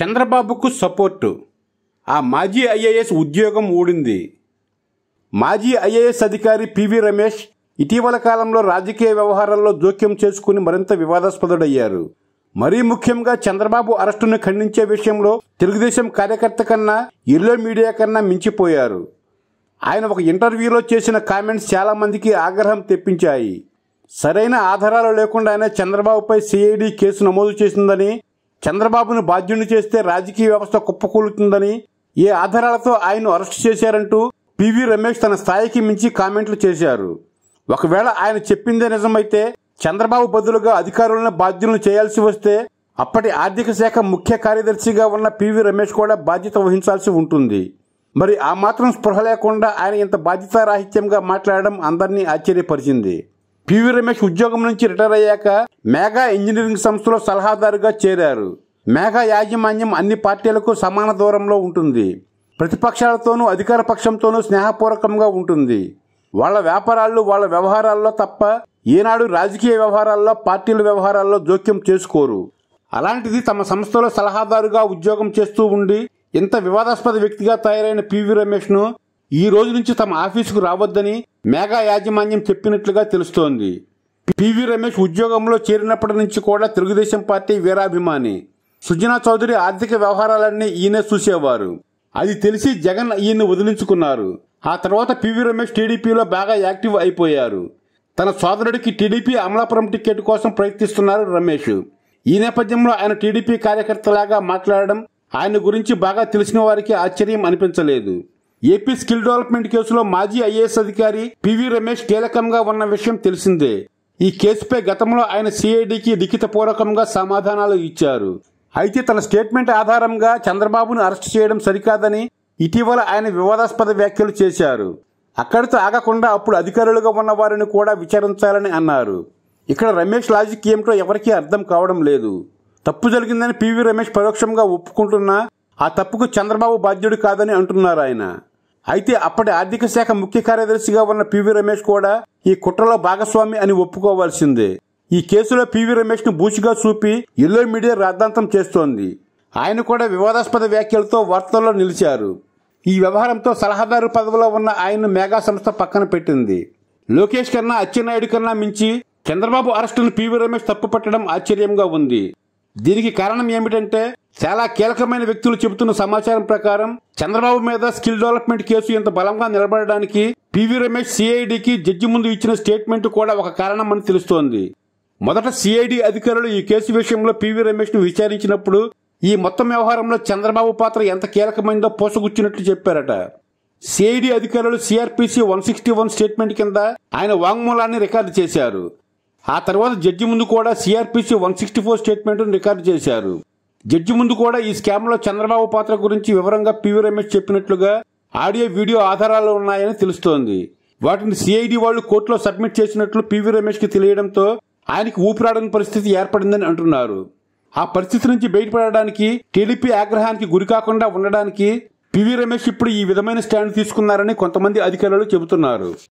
చంద్రబాబుకు సపోర్టు ఆ మాజీ ఐఏఎస్ ఉద్యోగం ఊడింది మాజీ ఐఏఎస్ అధికారి పివి రమేష్ ఇటీవల కాలంలో రాజకీయ వ్యవహారాల్లో జోక్యం చేసుకుని మరింత వివాదాస్పదుడయ్యారు మరీ ముఖ్యంగా చంద్రబాబు అరెస్టును ఖండించే విషయంలో తెలుగుదేశం కార్యకర్త కన్నా ఎల్లో మీడియా కన్నా మించిపోయారు ఆయన ఒక ఇంటర్వ్యూలో చేసిన కామెంట్స్ చాలామందికి ఆగ్రహం తెప్పించాయి సరైన ఆధారాలు లేకుండా ఆయన చంద్రబాబుపై సిఐడి కేసు నమోదు చేసిందని చంద్రబాబును బాధ్యుని చేస్తే రాజకీయ వ్యవస్థ కుప్పకూలుతుందని ఏ ఆధారాలతో ఆయన్ను అరెస్టు చేశారంటూ పివి రమేష్ తన స్థాయికి మించి కామెంట్లు చేశారు ఒకవేళ ఆయన చెప్పిందే నిజమైతే చంద్రబాబు బదులుగా అధికారులను బాధ్యులను చేయాల్సి వస్తే అప్పటి ఆర్థిక శాఖ ముఖ్య కార్యదర్శిగా ఉన్న పివి రమేష్ కూడా బాధ్యత వహించాల్సి ఉంటుంది మరి ఆ మాత్రం స్పృహ లేకుండా ఆయన ఇంత బాధ్యతారాహిత్యంగా మాట్లాడడం అందరినీ ఆశ్చర్యపరిచింది పివి రమేష్ ఉద్యోగం నుంచి రిటైర్ అయ్యాక మేఘా ఇంజనీరింగ్ సంస్థలో సలహాదారుగా చేరారు మేఘా యాజమాన్యం అన్ని పార్టీలకు సమాన దూరంలో ఉంటుంది ప్రతిపక్షాలతోనూ అధికార పక్షంతోనూ స్నేహపూర్వకంగా ఉంటుంది వాళ్ళ వ్యాపారాలు వాళ్ళ వ్యవహారాల్లో తప్ప ఈనాడు రాజకీయ వ్యవహారాల్లో పార్టీల వ్యవహారాల్లో జోక్యం చేసుకోరు అలాంటిది తమ సంస్థలో సలహాదారుగా ఉద్యోగం చేస్తూ ఉండి ఇంత వివాదాస్పద వ్యక్తిగా తయారైన పివి రమేష్ను ఈ రోజు నుంచి తమ ఆఫీసుకు రావద్దని మేఘా యాజమాన్యం చెప్పినట్లుగా తెలుస్తోంది పివి రమేష్ ఉద్యోగంలో చేరినప్పటి నుంచి కూడా తెలుగుదేశం పార్టీ వీరాభిమాని సుజనా చౌదరి ఆర్థిక వ్యవహారాలన్నీ ఈయనే చూసేవారు అది తెలిసి జగన్ ఈయన్ని వదిలించుకున్నారు ఆ తర్వాత పివి రమేష్ టీడీపీలో బాగా యాక్టివ్ అయిపోయారు తన సోదరుడికి టీడీపీ అమలాపురం టికెట్ కోసం ప్రయత్నిస్తున్నారు రమేష్ ఈ నేపథ్యంలో ఆయన టీడీపీ కార్యకర్తలాగా మాట్లాడడం ఆయన గురించి బాగా తెలిసిన వారికి ఆశ్చర్యం అనిపించలేదు ఏపీ స్కిల్ డెవలప్మెంట్ కేసులో మాజీ ఐఏఎస్ అధికారి పివి రమేష్ కీలకంగా ఉన్న విషయం తెలిసిందే ఈ కేసుపై గతంలో ఆయన సిఐడికి లిఖితపూర్వకంగా సమాధానాలు ఇచ్చారు అయితే తన స్టేట్మెంట్ ఆధారంగా చంద్రబాబును అరెస్ట్ చేయడం సరికాదని ఇటీవల ఆయన వివాదాస్పద వ్యాఖ్యలు చేశారు అక్కడితో ఆగకుండా అప్పుడు అధికారులుగా ఉన్న వారిని కూడా విచారించాలని అన్నారు ఇక్కడ రమేష్ లాజిక్ ఏమిటో ఎవరికీ అర్థం కావడం లేదు తప్పు జరిగిందని పివి రమేష్ పరోక్షంగా ఒప్పుకుంటున్నా ఆ తప్పుకు చంద్రబాబు బాధ్యుడు కాదని అంటున్నారు ఆయన అయితే అప్పటి ఆర్థిక శాఖ ముఖ్య కార్యదర్శిగా ఉన్న పివి రమేష్ కూడా ఈ కుట్రలో భాగస్వామి అని ఒప్పుకోవాల్సిందే ఈ కేసులో పివి రమేష్ ను బూచిగా చూపి ఎల్లో మీడియా రాద్ధాంతం చేస్తోంది ఆయన కూడా వివాదాస్పద వ్యాఖ్యలతో వార్తల్లో నిలిచారు ఈ వ్యవహారంతో సలహాదారు పదవిలో ఉన్న ఆయన మేఘా సంస్థ పక్కన పెట్టింది లోకేష్ కన్నా అచ్చెన్నాయుడు కన్నా మించి చంద్రబాబు అరెస్టును పివి రమేష్ తప్పుపట్టడం ఆశ్చర్యంగా ఉంది దీనికి కారణం ఏమిటంటే చాలా కీలకమైన వ్యక్తులు చెబుతున్న సమాచారం ప్రకారం చంద్రబాబు మీద స్కిల్ డెవలప్మెంట్ కేసు ఇంత బలంగా నిలబడడానికి పివి రమేష్ సిఐడికి జడ్జి ముందు ఇచ్చిన స్టేట్మెంట్ కూడా ఒక కారణమని తెలుస్తోంది మొదట సిఐడి అధికారులు ఈ కేసు విషయంలో పివి రమేష్ ను విచారించినప్పుడు ఈ మొత్తం వ్యవహారంలో చంద్రబాబు పాత్ర ఎంత కీలకమైందో పోసగుచ్చినట్లు చెప్పారట సిఐడి అధికారులు CrPC one sixty one statement కింద ఆయన వాంగ్మూలాన్ని రికార్డు చేశారు ఆ తర్వాత జడ్జి ముందు కూడా సిఆర్పిసి వన్ సిక్స్టీ ఫోర్ స్టేట్మెంట్ను రికార్డు చేశారు జడ్జి ముందు కూడా ఈ స్కామ్లో చంద్రబాబు పాత్ర గురించి వివరంగా పివి రమేష్ చెప్పినట్లుగా ఆడియో వీడియో ఆధారాలు ఉన్నాయని తెలుస్తోంది వాటిని సిఐడి వాళ్లు కోర్టులో సబ్మిట్ చేసినట్లు పివి రమేష్కి తెలియడంతో ఆయనకి ఊపిరాడని పరిస్థితి ఏర్పడిందని అంటున్నారు ఆ పరిస్థితి నుంచి బయటపడడానికి టీడీపీ ఆగ్రహానికి గురికాకుండా ఉండడానికి పివి రమేష్ ఇప్పుడు ఈ విధమైన స్టాండ్ తీసుకున్నారని కొంతమంది అధికారులు చెబుతున్నారు